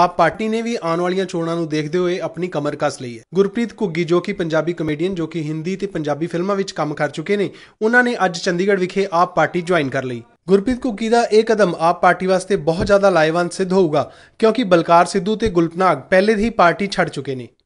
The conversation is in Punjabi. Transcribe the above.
ਆਪ ਪਾਰਟੀ ਨੇ ਵੀ ਆਉਣ ਵਾਲੀਆਂ ਚੋਣਾਂ ਨੂੰ ਦੇਖਦੇ ਹੋਏ ਆਪਣੀ ਕਮਰ ਕੱਸ ਲਈ ਹੈ ਗੁਰਪ੍ਰੀਤ ਘੁੱਗੀ ਜੋ ਕਿ ਪੰਜਾਬੀ ਕਮੇਡੀਅਨ ਜੋ ਕਿ ਹਿੰਦੀ ਤੇ ਪੰਜਾਬੀ ਫਿਲਮਾਂ ਵਿੱਚ ਕੰਮ ਕਰ ਚੁੱਕੇ ਨੇ ਉਹਨਾਂ ਨੇ ਅੱਜ ਚੰਡੀਗੜ੍ਹ ਵਿਖੇ ਆਪ ਪਾਰਟੀ ਜੁਆਇਨ ਕਰ ਲਈ ਗੁਰਪ੍ਰੀਤ ਘੁੱਗੀ ਦਾ ਇਹ ਕਦਮ ਆਪ ਪਾਰਟੀ ਵਾਸਤੇ ਬਹੁਤ ਜ਼ਿਆਦਾ ਲਾਹੇਵੰਦ ਸਿੱਧ ਹੋਊਗਾ ਕਿਉਂਕਿ ਬਲਕਾਰ ਸਿੱਧੂ ਤੇ ਗੁਲਪਨਾਗ ਪਹਿਲੇ ਹੀ ਪਾਰਟੀ ਛੱਡ ਚੁੱਕੇ ਨੇ